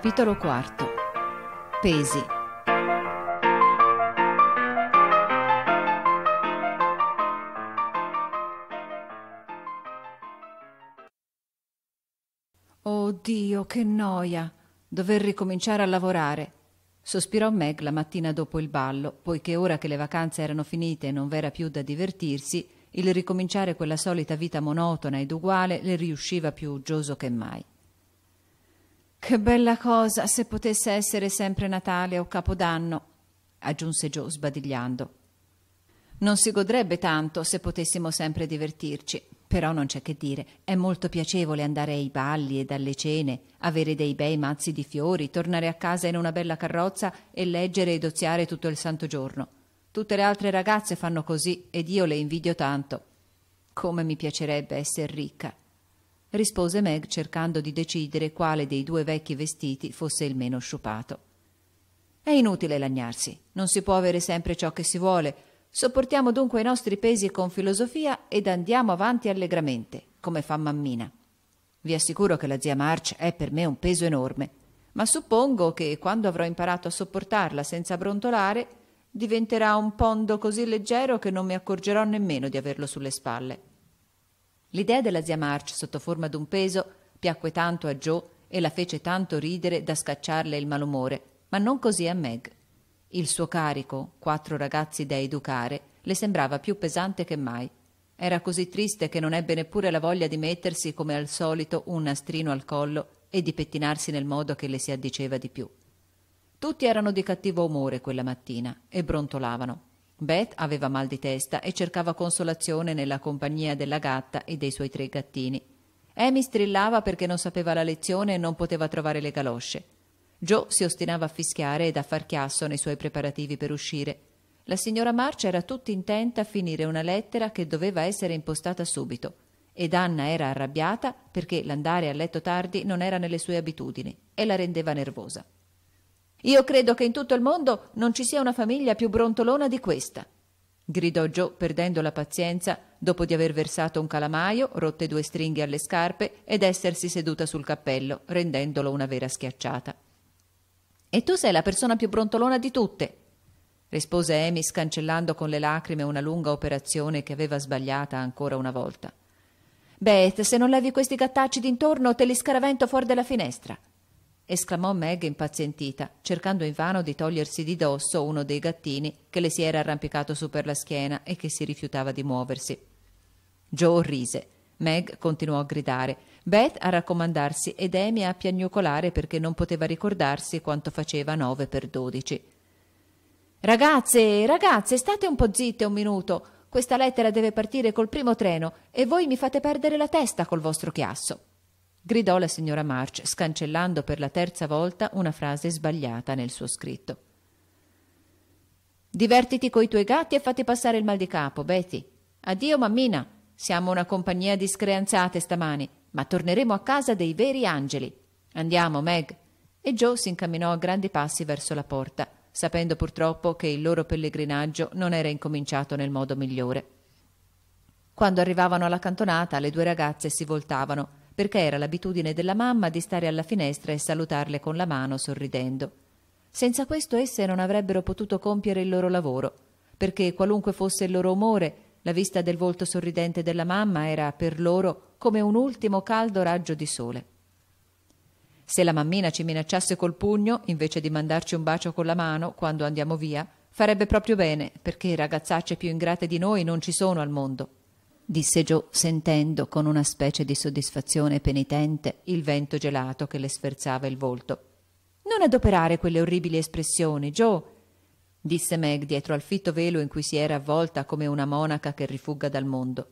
Capitolo IV. Pesi. Oh Dio, che noia! Dover ricominciare a lavorare. Sospirò Meg la mattina dopo il ballo, poiché ora che le vacanze erano finite e non v'era più da divertirsi, il ricominciare quella solita vita monotona ed uguale le riusciva più uggioso che mai. Che bella cosa se potesse essere sempre Natale o Capodanno, aggiunse Joe sbadigliando. Non si godrebbe tanto se potessimo sempre divertirci, però non c'è che dire, è molto piacevole andare ai balli e alle cene, avere dei bei mazzi di fiori, tornare a casa in una bella carrozza e leggere e doziare tutto il santo giorno. Tutte le altre ragazze fanno così ed io le invidio tanto. Come mi piacerebbe essere ricca rispose Meg cercando di decidere quale dei due vecchi vestiti fosse il meno sciupato. È inutile lagnarsi, non si può avere sempre ciò che si vuole. Sopportiamo dunque i nostri pesi con filosofia ed andiamo avanti allegramente, come fa mammina. Vi assicuro che la zia March è per me un peso enorme, ma suppongo che quando avrò imparato a sopportarla senza brontolare, diventerà un pondo così leggero che non mi accorgerò nemmeno di averlo sulle spalle. L'idea della zia March sotto forma d'un peso piacque tanto a Joe e la fece tanto ridere da scacciarle il malumore, ma non così a Meg. Il suo carico, quattro ragazzi da educare, le sembrava più pesante che mai. Era così triste che non ebbe neppure la voglia di mettersi, come al solito, un nastrino al collo e di pettinarsi nel modo che le si addiceva di più. Tutti erano di cattivo umore quella mattina e brontolavano. Beth aveva mal di testa e cercava consolazione nella compagnia della gatta e dei suoi tre gattini. Amy strillava perché non sapeva la lezione e non poteva trovare le galosce. Joe si ostinava a fischiare ed a far chiasso nei suoi preparativi per uscire. La signora March era tutta intenta a finire una lettera che doveva essere impostata subito ed Anna era arrabbiata perché l'andare a letto tardi non era nelle sue abitudini e la rendeva nervosa. Io credo che in tutto il mondo non ci sia una famiglia più brontolona di questa. Gridò Joe, perdendo la pazienza, dopo di aver versato un calamaio, rotte due stringhe alle scarpe ed essersi seduta sul cappello, rendendolo una vera schiacciata. E tu sei la persona più brontolona di tutte, rispose Amy, scancellando con le lacrime una lunga operazione che aveva sbagliata ancora una volta. Beth, se non levi questi gattacci d'intorno, te li scaravento fuori dalla finestra esclamò Meg impazientita, cercando invano di togliersi di dosso uno dei gattini che le si era arrampicato su per la schiena e che si rifiutava di muoversi. Joe rise. Meg continuò a gridare, Beth a raccomandarsi ed Amy a piagnucolare perché non poteva ricordarsi quanto faceva nove per dodici. Ragazze, ragazze, state un po' zitte un minuto. Questa lettera deve partire col primo treno e voi mi fate perdere la testa col vostro chiasso gridò la signora March, scancellando per la terza volta una frase sbagliata nel suo scritto. Divertiti coi tuoi gatti e fatti passare il mal di capo, Betty. Addio, mammina. Siamo una compagnia di screanzate stamani, ma torneremo a casa dei veri angeli. Andiamo, Meg. E Joe si incamminò a grandi passi verso la porta, sapendo purtroppo che il loro pellegrinaggio non era incominciato nel modo migliore. Quando arrivavano alla cantonata, le due ragazze si voltavano perché era l'abitudine della mamma di stare alla finestra e salutarle con la mano sorridendo. Senza questo esse non avrebbero potuto compiere il loro lavoro, perché qualunque fosse il loro umore, la vista del volto sorridente della mamma era per loro come un ultimo caldo raggio di sole. Se la mammina ci minacciasse col pugno, invece di mandarci un bacio con la mano quando andiamo via, farebbe proprio bene, perché ragazzacce più ingrate di noi non ci sono al mondo disse Joe sentendo con una specie di soddisfazione penitente il vento gelato che le sferzava il volto. Non adoperare quelle orribili espressioni, Joe, disse Meg dietro al fitto velo in cui si era avvolta come una monaca che rifugga dal mondo.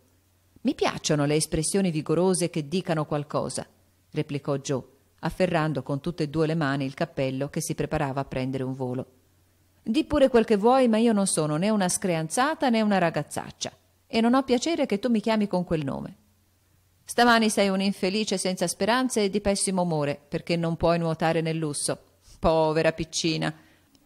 Mi piacciono le espressioni vigorose che dicano qualcosa, replicò Joe, afferrando con tutte e due le mani il cappello che si preparava a prendere un volo. Di pure quel che vuoi, ma io non sono né una screanzata né una ragazzaccia e non ho piacere che tu mi chiami con quel nome. Stamani sei un infelice senza speranze e di pessimo umore, perché non puoi nuotare nel lusso. Povera piccina.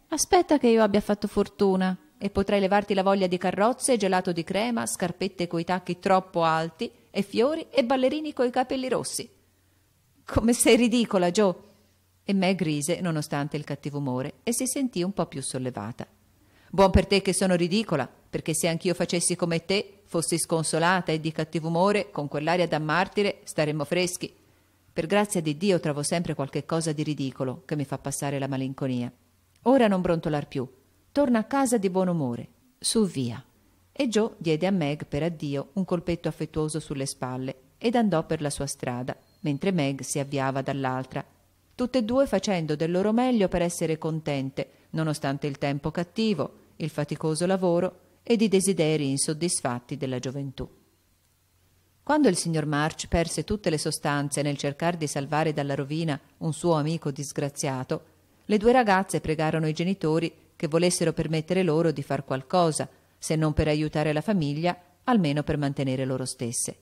Aspetta che io abbia fatto fortuna e potrai levarti la voglia di carrozze, gelato di crema, scarpette coi tacchi troppo alti e fiori e ballerini coi capelli rossi. Come sei ridicola, Joe! E me grise, nonostante il cattivo umore, e si sentì un po' più sollevata. Buon per te che sono ridicola, perché se anch'io facessi come te, fossi sconsolata e di cattivo umore, con quell'aria da martire, staremmo freschi. Per grazia di Dio trovo sempre qualche cosa di ridicolo che mi fa passare la malinconia. Ora non brontolar più. Torna a casa di buon umore. Su via. E Joe diede a Meg per addio un colpetto affettuoso sulle spalle ed andò per la sua strada, mentre Meg si avviava dall'altra, tutte e due facendo del loro meglio per essere contente, nonostante il tempo cattivo, il faticoso lavoro ed i desideri insoddisfatti della gioventù. Quando il signor March perse tutte le sostanze nel cercare di salvare dalla rovina un suo amico disgraziato, le due ragazze pregarono i genitori che volessero permettere loro di far qualcosa, se non per aiutare la famiglia, almeno per mantenere loro stesse.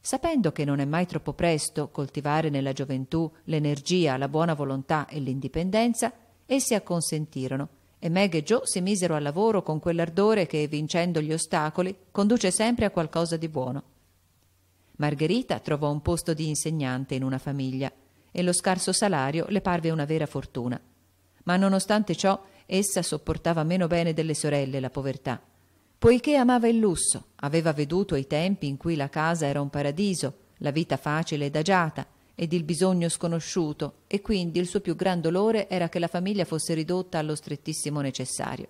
Sapendo che non è mai troppo presto coltivare nella gioventù l'energia, la buona volontà e l'indipendenza, essi acconsentirono e Meg e Joe si misero al lavoro con quell'ardore che, vincendo gli ostacoli, conduce sempre a qualcosa di buono. Margherita trovò un posto di insegnante in una famiglia e lo scarso salario le parve una vera fortuna. Ma nonostante ciò, essa sopportava meno bene delle sorelle la povertà. Poiché amava il lusso, aveva veduto i tempi in cui la casa era un paradiso, la vita facile ed agiata, ed il bisogno sconosciuto, e quindi il suo più gran dolore era che la famiglia fosse ridotta allo strettissimo necessario.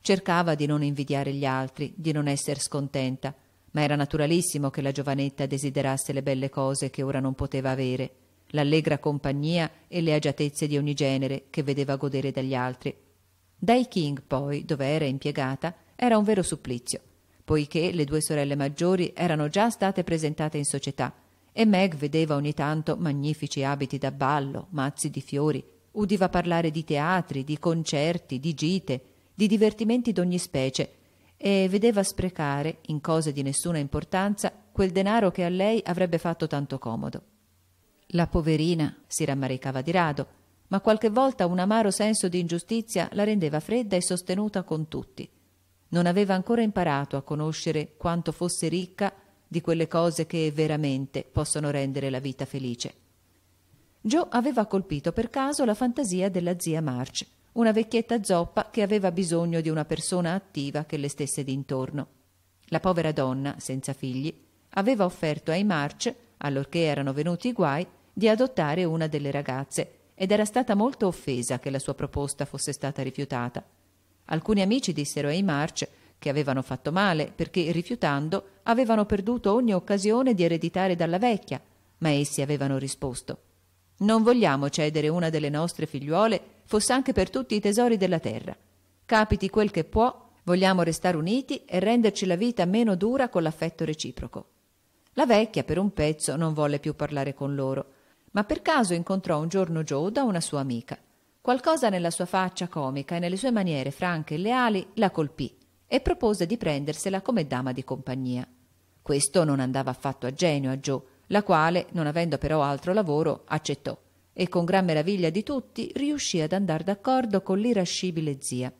Cercava di non invidiare gli altri, di non essere scontenta, ma era naturalissimo che la giovanetta desiderasse le belle cose che ora non poteva avere, l'allegra compagnia e le agiatezze di ogni genere che vedeva godere dagli altri. Dai King, poi, dove era impiegata, era un vero supplizio, poiché le due sorelle maggiori erano già state presentate in società e Meg vedeva ogni tanto magnifici abiti da ballo, mazzi di fiori, udiva parlare di teatri, di concerti, di gite, di divertimenti d'ogni specie e vedeva sprecare, in cose di nessuna importanza, quel denaro che a lei avrebbe fatto tanto comodo. La poverina si rammaricava di rado, ma qualche volta un amaro senso di ingiustizia la rendeva fredda e sostenuta con tutti. Non aveva ancora imparato a conoscere quanto fosse ricca di quelle cose che veramente possono rendere la vita felice. Joe aveva colpito per caso la fantasia della zia March, una vecchietta zoppa che aveva bisogno di una persona attiva che le stesse d'intorno. La povera donna, senza figli, aveva offerto ai March, allorché erano venuti i guai, di adottare una delle ragazze ed era stata molto offesa che la sua proposta fosse stata rifiutata. Alcuni amici dissero ai March che avevano fatto male perché rifiutando avevano perduto ogni occasione di ereditare dalla vecchia, ma essi avevano risposto Non vogliamo cedere una delle nostre figliuole, fosse anche per tutti i tesori della terra. Capiti quel che può, vogliamo restare uniti e renderci la vita meno dura con l'affetto reciproco. La vecchia per un pezzo non volle più parlare con loro, ma per caso incontrò un giorno Gioda, una sua amica. Qualcosa nella sua faccia comica e nelle sue maniere franche e leali la colpì e propose di prendersela come dama di compagnia. Questo non andava affatto a genio a Joe, la quale, non avendo però altro lavoro, accettò e con gran meraviglia di tutti riuscì ad andar d'accordo con l'irascibile zia.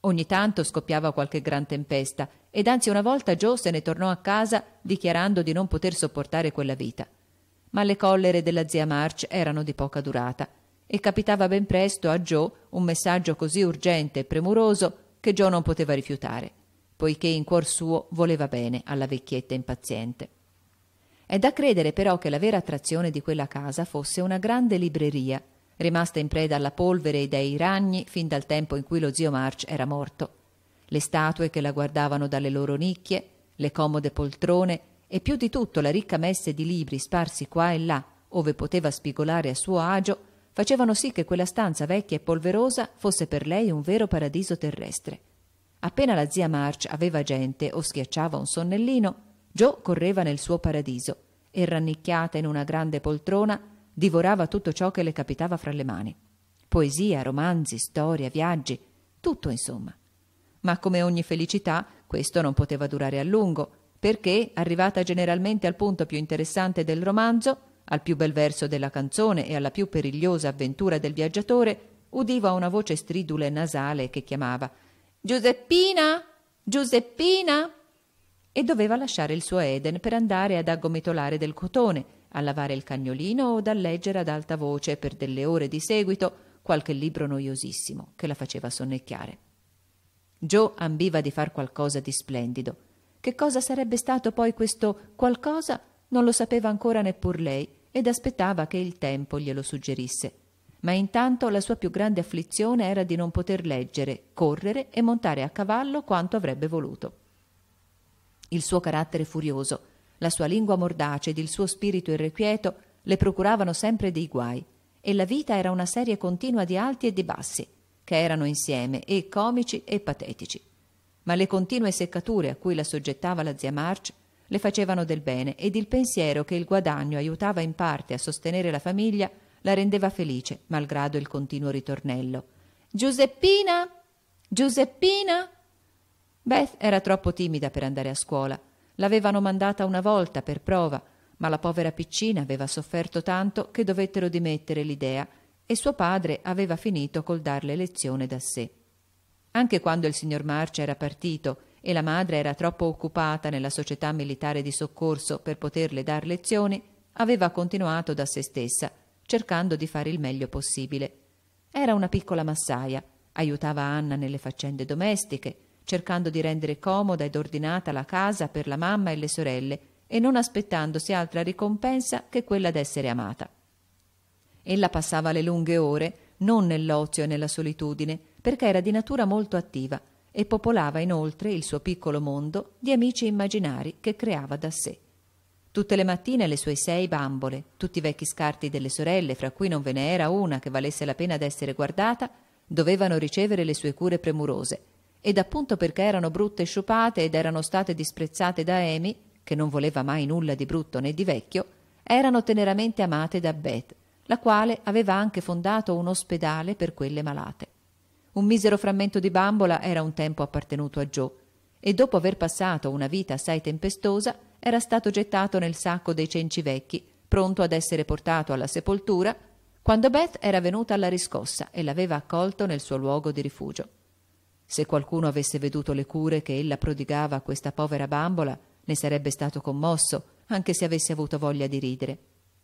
Ogni tanto scoppiava qualche gran tempesta ed anzi una volta Joe se ne tornò a casa dichiarando di non poter sopportare quella vita. Ma le collere della zia March erano di poca durata e capitava ben presto a Joe un messaggio così urgente e premuroso che Joe non poteva rifiutare, poiché in cuor suo voleva bene alla vecchietta impaziente. È da credere però che la vera attrazione di quella casa fosse una grande libreria, rimasta in preda alla polvere e dai ragni fin dal tempo in cui lo zio March era morto. Le statue che la guardavano dalle loro nicchie, le comode poltrone e più di tutto la ricca messe di libri sparsi qua e là, ove poteva spigolare a suo agio, facevano sì che quella stanza vecchia e polverosa fosse per lei un vero paradiso terrestre. Appena la zia March aveva gente o schiacciava un sonnellino, Jo correva nel suo paradiso e, rannicchiata in una grande poltrona, divorava tutto ciò che le capitava fra le mani. Poesia, romanzi, storia, viaggi, tutto insomma. Ma come ogni felicità, questo non poteva durare a lungo, perché, arrivata generalmente al punto più interessante del romanzo, al più bel verso della canzone e alla più perigliosa avventura del viaggiatore udiva una voce stridula e nasale che chiamava Giuseppina! Giuseppina! E doveva lasciare il suo Eden per andare ad aggomitolare del cotone, a lavare il cagnolino o ad leggere ad alta voce per delle ore di seguito qualche libro noiosissimo che la faceva sonnecchiare. Joe ambiva di far qualcosa di splendido. Che cosa sarebbe stato poi questo qualcosa? Non lo sapeva ancora neppur lei, ed aspettava che il tempo glielo suggerisse. Ma intanto la sua più grande afflizione era di non poter leggere, correre e montare a cavallo quanto avrebbe voluto. Il suo carattere furioso, la sua lingua mordace ed il suo spirito irrequieto le procuravano sempre dei guai, e la vita era una serie continua di alti e di bassi, che erano insieme e comici e patetici. Ma le continue seccature a cui la soggettava la zia March le facevano del bene ed il pensiero che il guadagno aiutava in parte a sostenere la famiglia la rendeva felice, malgrado il continuo ritornello. Giuseppina! Giuseppina! Beth era troppo timida per andare a scuola. L'avevano mandata una volta per prova, ma la povera piccina aveva sofferto tanto che dovettero dimettere l'idea e suo padre aveva finito col darle lezione da sé. Anche quando il signor Marcia era partito e la madre era troppo occupata nella società militare di soccorso per poterle dar lezioni, aveva continuato da se stessa, cercando di fare il meglio possibile. Era una piccola massaia, aiutava Anna nelle faccende domestiche, cercando di rendere comoda ed ordinata la casa per la mamma e le sorelle e non aspettandosi altra ricompensa che quella d'essere amata. Ella passava le lunghe ore non nell'ozio e nella solitudine, perché era di natura molto attiva e popolava inoltre il suo piccolo mondo di amici immaginari che creava da sé. Tutte le mattine le sue sei bambole, tutti i vecchi scarti delle sorelle, fra cui non ve ne era una che valesse la pena d'essere guardata, dovevano ricevere le sue cure premurose. Ed appunto perché erano brutte e sciupate ed erano state disprezzate da Amy, che non voleva mai nulla di brutto né di vecchio, erano teneramente amate da Beth, la quale aveva anche fondato un ospedale per quelle malate. Un misero frammento di bambola era un tempo appartenuto a Joe e dopo aver passato una vita assai tempestosa era stato gettato nel sacco dei cenci vecchi, pronto ad essere portato alla sepoltura, quando Beth era venuta alla riscossa e l'aveva accolto nel suo luogo di rifugio. Se qualcuno avesse veduto le cure che ella prodigava a questa povera bambola, ne sarebbe stato commosso, anche se avesse avuto voglia di ridere.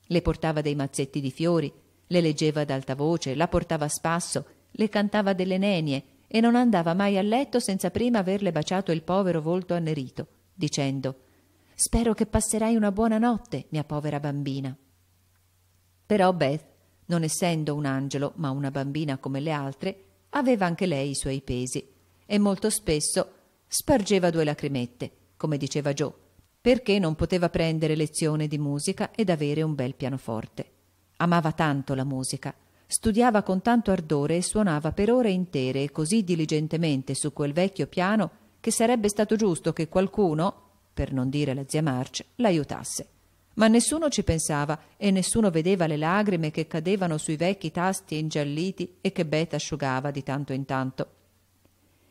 Le portava dei mazzetti di fiori, le leggeva ad alta voce, la portava a spasso le cantava delle nenie e non andava mai a letto senza prima averle baciato il povero volto annerito, dicendo Spero che passerai una buona notte, mia povera bambina. Però Beth, non essendo un angelo ma una bambina come le altre, aveva anche lei i suoi pesi e molto spesso spargeva due lacrimette, come diceva Joe, perché non poteva prendere lezione di musica ed avere un bel pianoforte. Amava tanto la musica studiava con tanto ardore e suonava per ore intere così diligentemente su quel vecchio piano che sarebbe stato giusto che qualcuno, per non dire la zia March, l'aiutasse. Ma nessuno ci pensava e nessuno vedeva le lagrime che cadevano sui vecchi tasti ingialliti e che Beth asciugava di tanto in tanto.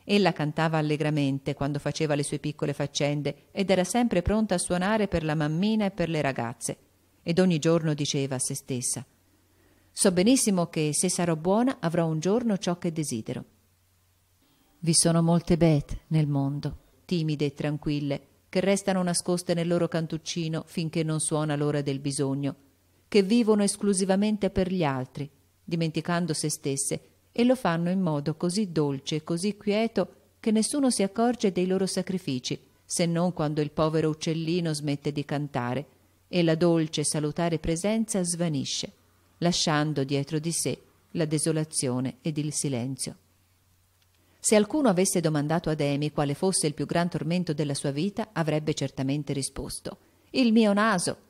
Ella cantava allegramente quando faceva le sue piccole faccende ed era sempre pronta a suonare per la mammina e per le ragazze. Ed ogni giorno diceva a se stessa So benissimo che se sarò buona avrò un giorno ciò che desidero. Vi sono molte Beth nel mondo, timide e tranquille, che restano nascoste nel loro cantuccino finché non suona l'ora del bisogno, che vivono esclusivamente per gli altri, dimenticando se stesse, e lo fanno in modo così dolce e così quieto che nessuno si accorge dei loro sacrifici, se non quando il povero uccellino smette di cantare e la dolce salutare presenza svanisce lasciando dietro di sé la desolazione ed il silenzio. Se alcuno avesse domandato ad Emi quale fosse il più gran tormento della sua vita, avrebbe certamente risposto Il mio naso.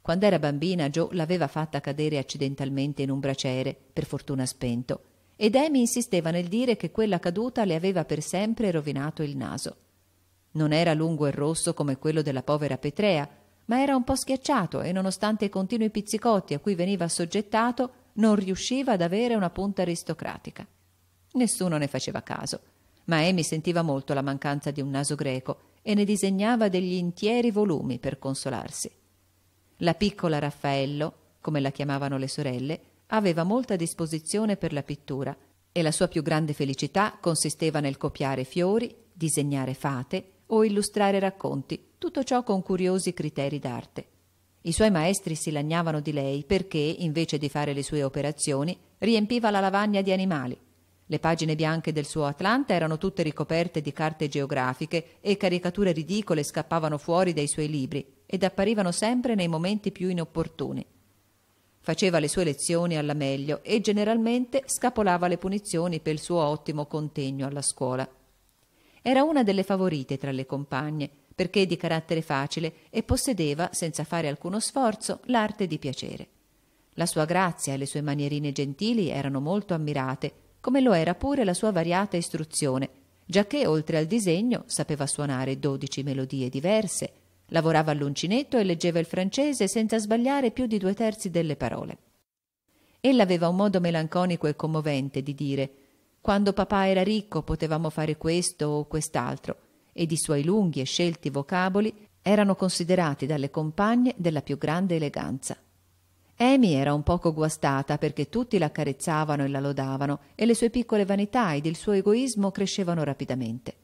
Quando era bambina, Jo l'aveva fatta cadere accidentalmente in un braciere, per fortuna spento, ed Emi insisteva nel dire che quella caduta le aveva per sempre rovinato il naso. Non era lungo e rosso come quello della povera Petrea, ma era un po' schiacciato e nonostante i continui pizzicotti a cui veniva soggettato non riusciva ad avere una punta aristocratica. Nessuno ne faceva caso, ma Amy sentiva molto la mancanza di un naso greco e ne disegnava degli intieri volumi per consolarsi. La piccola Raffaello, come la chiamavano le sorelle, aveva molta disposizione per la pittura e la sua più grande felicità consisteva nel copiare fiori, disegnare fate o illustrare racconti, tutto ciò con curiosi criteri d'arte. I suoi maestri si lagnavano di lei perché, invece di fare le sue operazioni, riempiva la lavagna di animali. Le pagine bianche del suo Atlanta erano tutte ricoperte di carte geografiche e caricature ridicole scappavano fuori dai suoi libri ed apparivano sempre nei momenti più inopportuni. Faceva le sue lezioni alla meglio e generalmente scapolava le punizioni per il suo ottimo contegno alla scuola. Era una delle favorite tra le compagne, perché di carattere facile e possedeva, senza fare alcuno sforzo, l'arte di piacere. La sua grazia e le sue manierine gentili erano molto ammirate, come lo era pure la sua variata istruzione, giacché oltre al disegno sapeva suonare dodici melodie diverse, lavorava all'uncinetto e leggeva il francese senza sbagliare più di due terzi delle parole. Ella aveva un modo melanconico e commovente di dire quando papà era ricco potevamo fare questo o quest'altro, ed i suoi lunghi e scelti vocaboli erano considerati dalle compagne della più grande eleganza. Amy era un poco guastata perché tutti la carezzavano e la lodavano e le sue piccole vanità ed il suo egoismo crescevano rapidamente.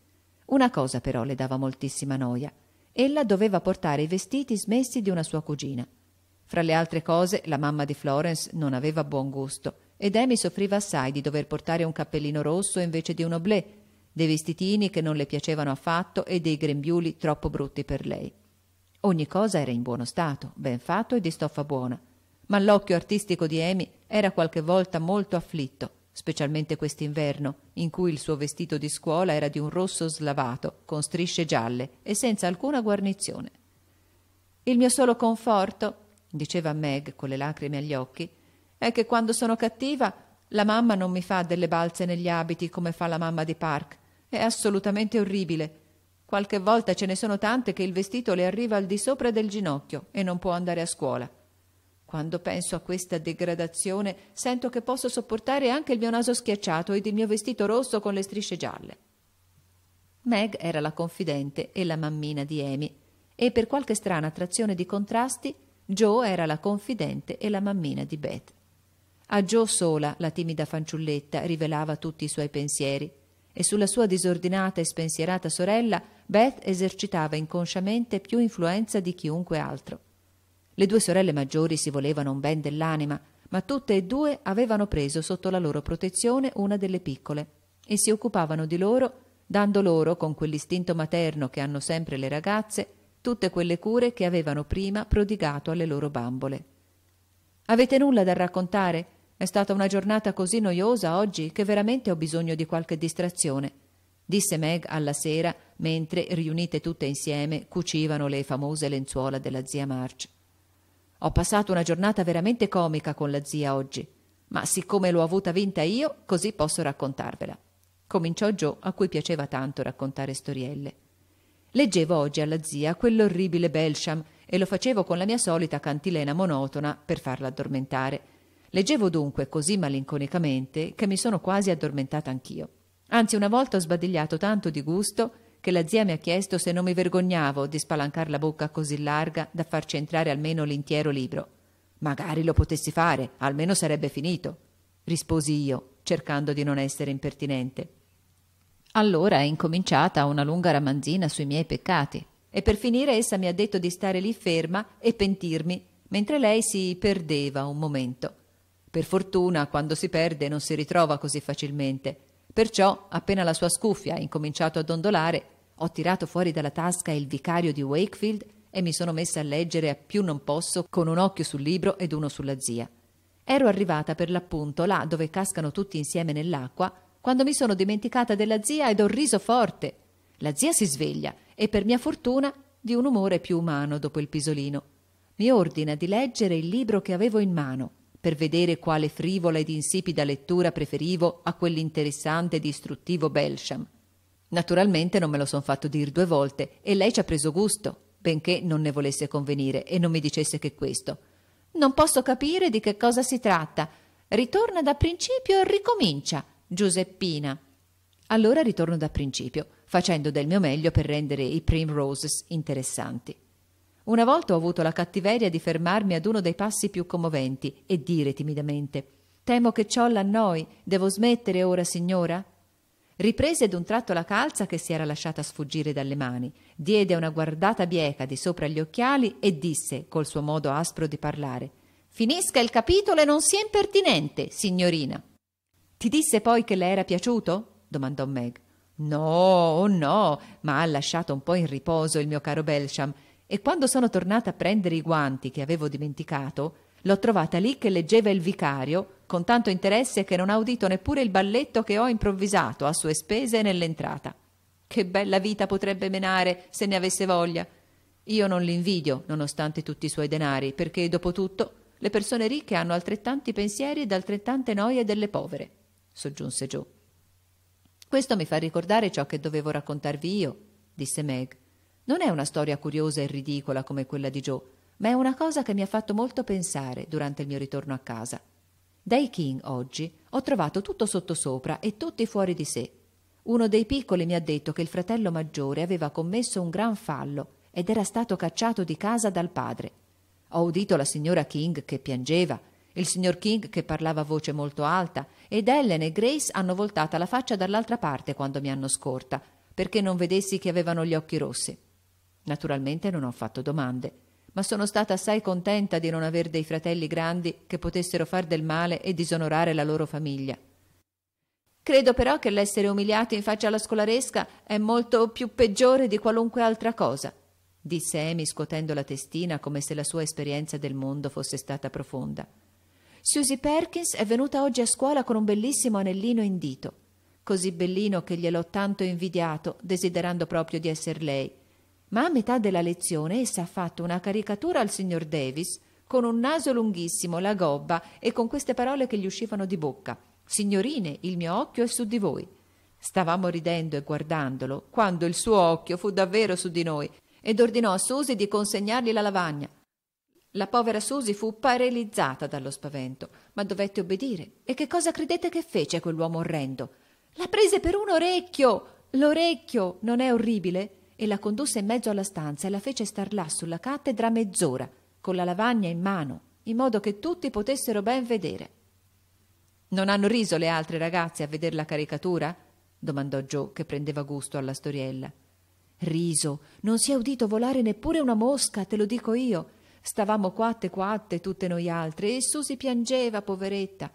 Una cosa però le dava moltissima noia. Ella doveva portare i vestiti smessi di una sua cugina. Fra le altre cose, la mamma di Florence non aveva buon gusto ed Amy soffriva assai di dover portare un cappellino rosso invece di un oblè, dei vestitini che non le piacevano affatto e dei grembiuli troppo brutti per lei. Ogni cosa era in buono stato, ben fatto e di stoffa buona, ma l'occhio artistico di Amy era qualche volta molto afflitto, specialmente quest'inverno, in cui il suo vestito di scuola era di un rosso slavato, con strisce gialle e senza alcuna guarnizione. Il mio solo conforto, diceva Meg con le lacrime agli occhi, è che quando sono cattiva la mamma non mi fa delle balze negli abiti come fa la mamma di Park. È assolutamente orribile. Qualche volta ce ne sono tante che il vestito le arriva al di sopra del ginocchio e non può andare a scuola. Quando penso a questa degradazione, sento che posso sopportare anche il mio naso schiacciato ed il mio vestito rosso con le strisce gialle. Meg era la confidente e la mammina di Amy, e per qualche strana attrazione di contrasti, Joe era la confidente e la mammina di Beth. A Gio sola la timida fanciulletta rivelava tutti i suoi pensieri e sulla sua disordinata e spensierata sorella Beth esercitava inconsciamente più influenza di chiunque altro. Le due sorelle maggiori si volevano un ben dell'anima, ma tutte e due avevano preso sotto la loro protezione una delle piccole e si occupavano di loro, dando loro, con quell'istinto materno che hanno sempre le ragazze, tutte quelle cure che avevano prima prodigato alle loro bambole. Avete nulla da raccontare? È stata una giornata così noiosa oggi che veramente ho bisogno di qualche distrazione, disse Meg alla sera, mentre, riunite tutte insieme, cucivano le famose lenzuola della zia March. Ho passato una giornata veramente comica con la zia oggi, ma siccome l'ho avuta vinta io, così posso raccontarvela. Cominciò Joe, a cui piaceva tanto raccontare storielle. Leggevo oggi alla zia quell'orribile Belsham e lo facevo con la mia solita cantilena monotona per farla addormentare. Leggevo dunque così malinconicamente che mi sono quasi addormentata anch'io. Anzi, una volta ho sbadigliato tanto di gusto che la zia mi ha chiesto se non mi vergognavo di spalancar la bocca così larga da farci entrare almeno l'intero libro. Magari lo potessi fare, almeno sarebbe finito, risposi io, cercando di non essere impertinente. Allora è incominciata una lunga ramanzina sui miei peccati. E per finire essa mi ha detto di stare lì ferma e pentirmi, mentre lei si perdeva un momento. Per fortuna, quando si perde non si ritrova così facilmente. Perciò, appena la sua scuffia ha incominciato a dondolare, ho tirato fuori dalla tasca il vicario di Wakefield e mi sono messa a leggere a più non posso con un occhio sul libro ed uno sulla zia. Ero arrivata per l'appunto là dove cascano tutti insieme nell'acqua, quando mi sono dimenticata della zia ed ho riso forte. La zia si sveglia e per mia fortuna di un umore più umano dopo il pisolino. Mi ordina di leggere il libro che avevo in mano per vedere quale frivola ed insipida lettura preferivo a quell'interessante ed istruttivo Belsham. Naturalmente non me lo son fatto dir due volte e lei ci ha preso gusto, benché non ne volesse convenire e non mi dicesse che questo. Non posso capire di che cosa si tratta. Ritorna da principio e ricomincia, Giuseppina. Allora ritorno da principio, facendo del mio meglio per rendere i Primroses interessanti. Una volta ho avuto la cattiveria di fermarmi ad uno dei passi più commoventi e dire timidamente Temo che ciò l'annoi, devo smettere ora, signora? Riprese d'un tratto la calza che si era lasciata sfuggire dalle mani, diede una guardata bieca di sopra gli occhiali e disse, col suo modo aspro di parlare Finisca il capitolo e non sia impertinente, signorina. Ti disse poi che le era piaciuto? domandò Meg. No, oh no, ma ha lasciato un po' in riposo il mio caro Belsham e quando sono tornata a prendere i guanti che avevo dimenticato, l'ho trovata lì che leggeva il vicario con tanto interesse che non ha udito neppure il balletto che ho improvvisato a sue spese nell'entrata. Che bella vita potrebbe menare se ne avesse voglia. Io non l'invidio, nonostante tutti i suoi denari, perché dopo tutto le persone ricche hanno altrettanti pensieri ed altrettante noie delle povere, soggiunse Joe. Questo mi fa ricordare ciò che dovevo raccontarvi io, disse Meg. Non è una storia curiosa e ridicola come quella di Joe, ma è una cosa che mi ha fatto molto pensare durante il mio ritorno a casa. Dai King oggi ho trovato tutto sottosopra e tutti fuori di sé. Uno dei piccoli mi ha detto che il fratello maggiore aveva commesso un gran fallo ed era stato cacciato di casa dal padre. Ho udito la signora King che piangeva il signor King che parlava a voce molto alta, ed Ellen e Grace hanno voltata la faccia dall'altra parte quando mi hanno scorta, perché non vedessi che avevano gli occhi rossi. Naturalmente non ho fatto domande, ma sono stata assai contenta di non aver dei fratelli grandi che potessero far del male e disonorare la loro famiglia. Credo però che l'essere umiliato in faccia alla scolaresca è molto più peggiore di qualunque altra cosa, disse Amy scuotendo la testina come se la sua esperienza del mondo fosse stata profonda. Susie Perkins è venuta oggi a scuola con un bellissimo anellino in dito, così bellino che gliel'ho tanto invidiato, desiderando proprio di esser lei. Ma a metà della lezione essa ha fatto una caricatura al signor Davis, con un naso lunghissimo, la gobba e con queste parole che gli uscivano di bocca. Signorine, il mio occhio è su di voi. Stavamo ridendo e guardandolo, quando il suo occhio fu davvero su di noi, ed ordinò a Susi di consegnargli la lavagna. La povera Susi fu paralizzata dallo spavento, ma dovette obbedire. E che cosa credete che fece quell'uomo orrendo? La prese per un orecchio. L'orecchio non è orribile? E la condusse in mezzo alla stanza e la fece star là sulla cattedra mezz'ora, con la lavagna in mano, in modo che tutti potessero ben vedere. Non hanno riso le altre ragazze a veder la caricatura? domandò Joe, che prendeva gusto alla storiella. Riso, non si è udito volare neppure una mosca, te lo dico io Stavamo quatte quatte tutte noi altre e Susi piangeva, poveretta.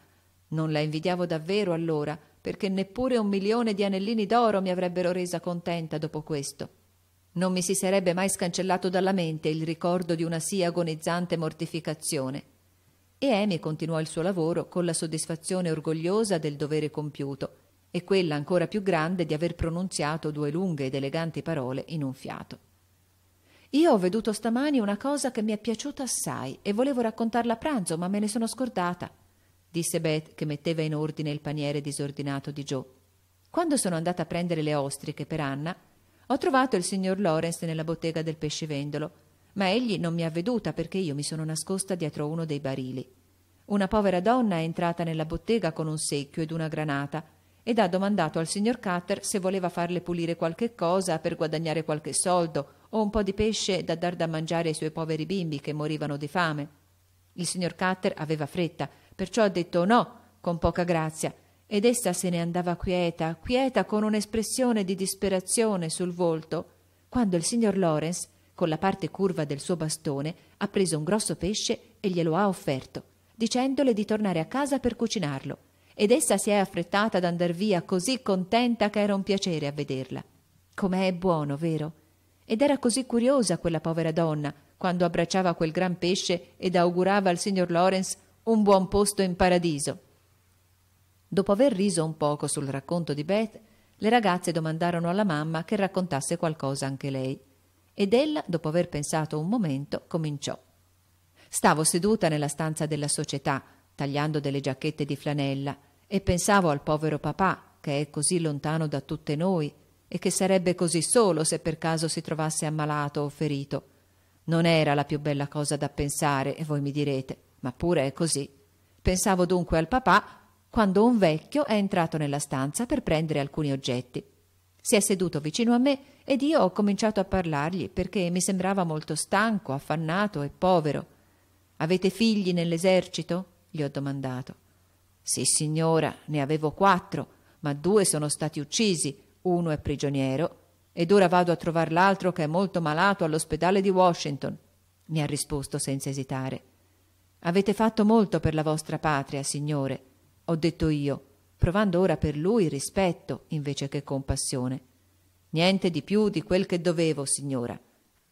Non la invidiavo davvero allora, perché neppure un milione di anellini d'oro mi avrebbero resa contenta dopo questo. Non mi si sarebbe mai scancellato dalla mente il ricordo di una sì agonizzante mortificazione. E Amy continuò il suo lavoro con la soddisfazione orgogliosa del dovere compiuto e quella ancora più grande di aver pronunziato due lunghe ed eleganti parole in un fiato. Io ho veduto stamani una cosa che mi è piaciuta assai e volevo raccontarla a pranzo, ma me ne sono scordata, disse Beth, che metteva in ordine il paniere disordinato di Joe. Quando sono andata a prendere le ostriche per Anna, ho trovato il signor Lawrence nella bottega del pescivendolo, ma egli non mi ha veduta perché io mi sono nascosta dietro uno dei barili. Una povera donna è entrata nella bottega con un secchio ed una granata ed ha domandato al signor Cutter se voleva farle pulire qualche cosa per guadagnare qualche soldo o un po' di pesce da dar da mangiare ai suoi poveri bimbi che morivano di fame. Il signor Cutter aveva fretta, perciò ha detto no, con poca grazia, ed essa se ne andava quieta, quieta con un'espressione di disperazione sul volto, quando il signor Lawrence, con la parte curva del suo bastone, ha preso un grosso pesce e glielo ha offerto, dicendole di tornare a casa per cucinarlo, ed essa si è affrettata ad andar via così contenta che era un piacere a vederla. Com'è buono, vero? Ed era così curiosa quella povera donna, quando abbracciava quel gran pesce ed augurava al signor Lawrence un buon posto in paradiso. Dopo aver riso un poco sul racconto di Beth, le ragazze domandarono alla mamma che raccontasse qualcosa anche lei. Ed ella, dopo aver pensato un momento, cominciò. Stavo seduta nella stanza della società, tagliando delle giacchette di flanella, e pensavo al povero papà, che è così lontano da tutte noi, e che sarebbe così solo se per caso si trovasse ammalato o ferito. Non era la più bella cosa da pensare, e voi mi direte, ma pure è così. Pensavo dunque al papà quando un vecchio è entrato nella stanza per prendere alcuni oggetti. Si è seduto vicino a me ed io ho cominciato a parlargli perché mi sembrava molto stanco, affannato e povero. Avete figli nell'esercito? gli ho domandato. Sì, signora, ne avevo quattro, ma due sono stati uccisi uno è prigioniero ed ora vado a trovar l'altro che è molto malato all'ospedale di Washington, mi ha risposto senza esitare. Avete fatto molto per la vostra patria, signore, ho detto io, provando ora per lui rispetto invece che compassione. Niente di più di quel che dovevo, signora.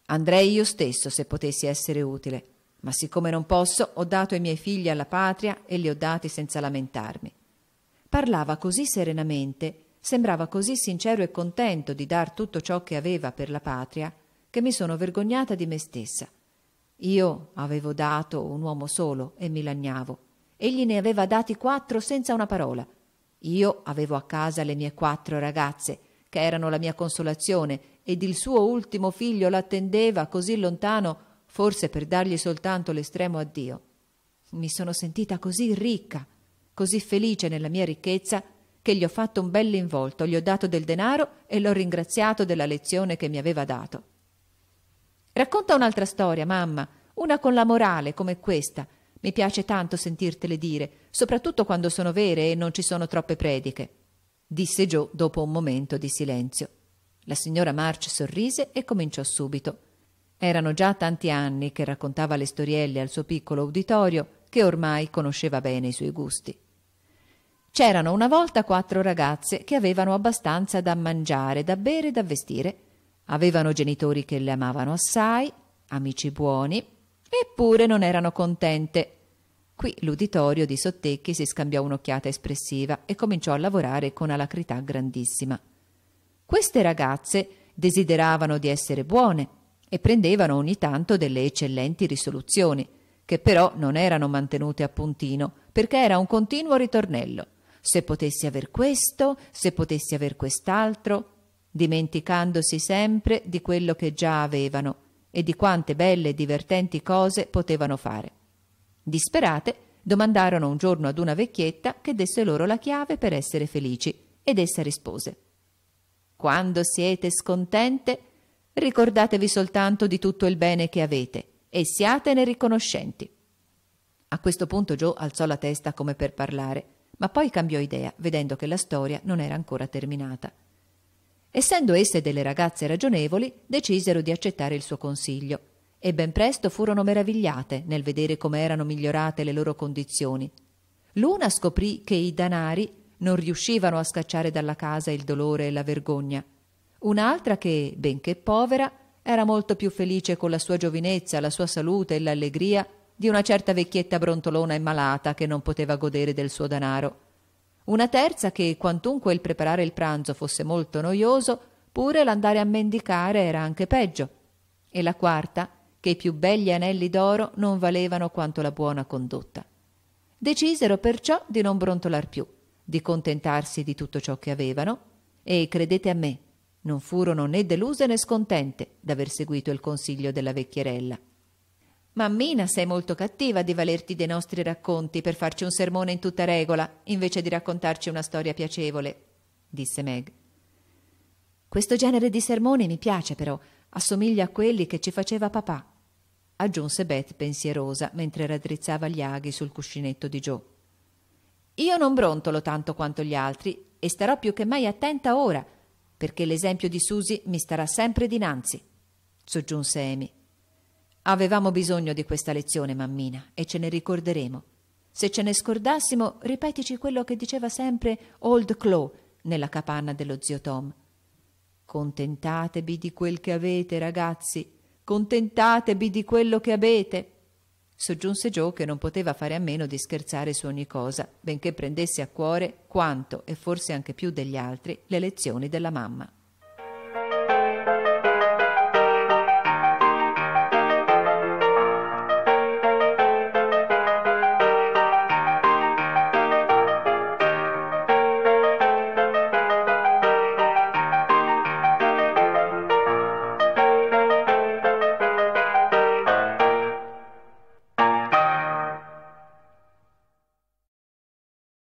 Andrei io stesso se potessi essere utile, ma siccome non posso, ho dato i miei figli alla patria e li ho dati senza lamentarmi. Parlava così serenamente Sembrava così sincero e contento di dar tutto ciò che aveva per la patria che mi sono vergognata di me stessa. Io avevo dato un uomo solo e mi lagnavo. Egli ne aveva dati quattro senza una parola. Io avevo a casa le mie quattro ragazze, che erano la mia consolazione, ed il suo ultimo figlio l'attendeva così lontano, forse per dargli soltanto l'estremo addio. Mi sono sentita così ricca, così felice nella mia ricchezza, che gli ho fatto un bell'involto, gli ho dato del denaro e l'ho ringraziato della lezione che mi aveva dato. Racconta un'altra storia, mamma, una con la morale come questa. Mi piace tanto sentirtele dire, soprattutto quando sono vere e non ci sono troppe prediche, disse Joe dopo un momento di silenzio. La signora March sorrise e cominciò subito. Erano già tanti anni che raccontava le storielle al suo piccolo uditorio, che ormai conosceva bene i suoi gusti. C'erano una volta quattro ragazze che avevano abbastanza da mangiare, da bere e da vestire. Avevano genitori che le amavano assai, amici buoni, eppure non erano contente. Qui l'uditorio di Sottecchi si scambiò un'occhiata espressiva e cominciò a lavorare con alacrità grandissima. Queste ragazze desideravano di essere buone e prendevano ogni tanto delle eccellenti risoluzioni, che però non erano mantenute a puntino, perché era un continuo ritornello se potessi aver questo, se potessi aver quest'altro, dimenticandosi sempre di quello che già avevano e di quante belle e divertenti cose potevano fare. Disperate, domandarono un giorno ad una vecchietta che desse loro la chiave per essere felici, ed essa rispose Quando siete scontente, ricordatevi soltanto di tutto il bene che avete e siatene riconoscenti. A questo punto Joe alzò la testa come per parlare ma poi cambiò idea, vedendo che la storia non era ancora terminata. Essendo esse delle ragazze ragionevoli, decisero di accettare il suo consiglio e ben presto furono meravigliate nel vedere come erano migliorate le loro condizioni. L'una scoprì che i danari non riuscivano a scacciare dalla casa il dolore e la vergogna, un'altra che, benché povera, era molto più felice con la sua giovinezza, la sua salute e l'allegria di una certa vecchietta brontolona e malata che non poteva godere del suo danaro, una terza che, quantunque il preparare il pranzo fosse molto noioso, pure l'andare a mendicare era anche peggio, e la quarta che i più belli anelli d'oro non valevano quanto la buona condotta. Decisero perciò di non brontolar più, di contentarsi di tutto ciò che avevano, e credete a me, non furono né deluse né scontente d'aver seguito il consiglio della vecchierella. Mammina sei molto cattiva di valerti dei nostri racconti per farci un sermone in tutta regola, invece di raccontarci una storia piacevole, disse Meg. Questo genere di sermone mi piace però, assomiglia a quelli che ci faceva papà, aggiunse Beth pensierosa mentre raddrizzava gli aghi sul cuscinetto di Joe. Io non brontolo tanto quanto gli altri e starò più che mai attenta ora, perché l'esempio di Susi mi starà sempre dinanzi, soggiunse Amy. Avevamo bisogno di questa lezione, mammina, e ce ne ricorderemo. Se ce ne scordassimo, ripetici quello che diceva sempre Old Claw nella capanna dello zio Tom. Contentatevi di quel che avete, ragazzi, contentatevi di quello che avete. Soggiunse Joe che non poteva fare a meno di scherzare su ogni cosa, benché prendesse a cuore quanto, e forse anche più degli altri, le lezioni della mamma.